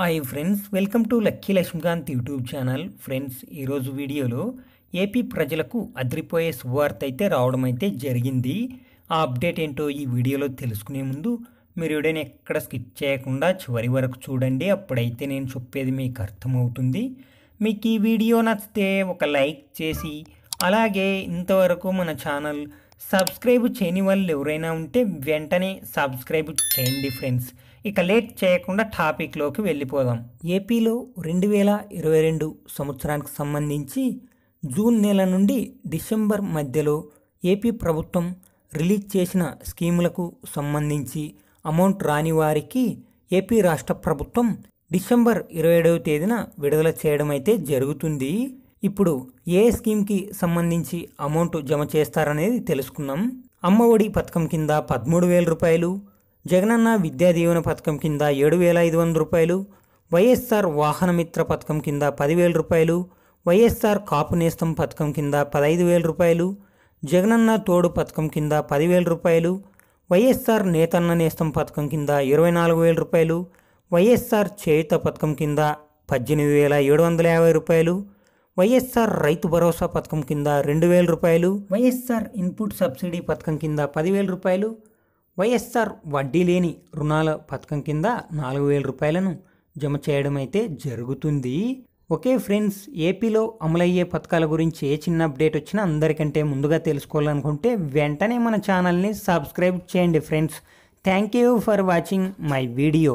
hi friends welcome to Lucky Lakshmikant YouTube channel friends ఈరోజు వీడియోలో AP ప్రజలకు అదిరిపోయే శుభవార్త అయితే రావడం అయితే జరిగింది ఆ అప్డేట్ ఏంటో ఈ వీడియోలో తెలుసుకునే ముందు మీరు ఎవడైనా ఎక్కడ స్కిప్ చేయకుండా చివరి వరకు చూడండి అప్పుడైతే నేను చెప్పేది మీకు అర్థమవుతుంది మీకు ఈ వీడియో నచ్చితే ఒక లైక్ చేసి అలాగే ఇంతవరకు మన ఛానల్ సబ్స్క్రైబ్ చేయని వాళ్ళు ఎవరైనా ఉంటే వెంటనే సబ్స్క్రైబ్ చేయండి ఫ్రెండ్స్ ఇక లేట్ చేయకుండా టాపిక్లోకి వెళ్ళిపోదాం ఏపీలో రెండు వేల ఇరవై రెండు సంవత్సరానికి సంబంధించి జూన్ నెల నుండి డిసెంబర్ మధ్యలో ఏపీ ప్రభుత్వం రిలీజ్ చేసిన స్కీములకు సంబంధించి అమౌంట్ రాని వారికి ఏపీ రాష్ట్ర ప్రభుత్వం డిసెంబర్ ఇరవై ఏడవ తేదీన విడుదల చేయడం అయితే జరుగుతుంది ఇప్పుడు ఏ స్కీమ్కి సంబంధించి అమౌంట్ జమ చేస్తారనేది తెలుసుకున్నాం అమ్మఒడి పథకం కింద పదమూడు వేల రూపాయలు జగనన్న విద్యా దీవెన పథకం కింద ఏడు వేల ఐదు వందల రూపాయలు వైఎస్ఆర్ వాహనమిత్ర పథకం కింద పదివేల రూపాయలు వైఎస్ఆర్ కాపు నేస్తం పథకం కింద పదహైదు వేల రూపాయలు జగనన్న తోడు పథకం కింద పదివేల రూపాయలు వైఎస్ఆర్ నేతన్న నేస్తం పథకం కింద ఇరవై నాలుగు వేల రూపాయలు వైఎస్ఆర్ చేయుత పథకం కింద పద్దెనిమిది వేల ఏడు వందల యాభై రూపాయలు వైఎస్ఆర్ రైతు భరోసా పథకం కింద రెండు వేల రూపాయలు వైఎస్ఆర్ ఇన్పుట్ సబ్సిడీ పథకం కింద పదివేల రూపాయలు వైఎస్ఆర్ వడ్డీ లేని రుణాల పథకం కింద నాలుగు వేల రూపాయలను జమ చేయడం అయితే జరుగుతుంది ఓకే ఫ్రెండ్స్ ఏపీలో అమలయ్యే పథకాల గురించి ఏ చిన్న అప్డేట్ వచ్చినా అందరికంటే ముందుగా తెలుసుకోవాలనుకుంటే వెంటనే మన ఛానల్ని సబ్స్క్రైబ్ చేయండి friends thank you for watching my video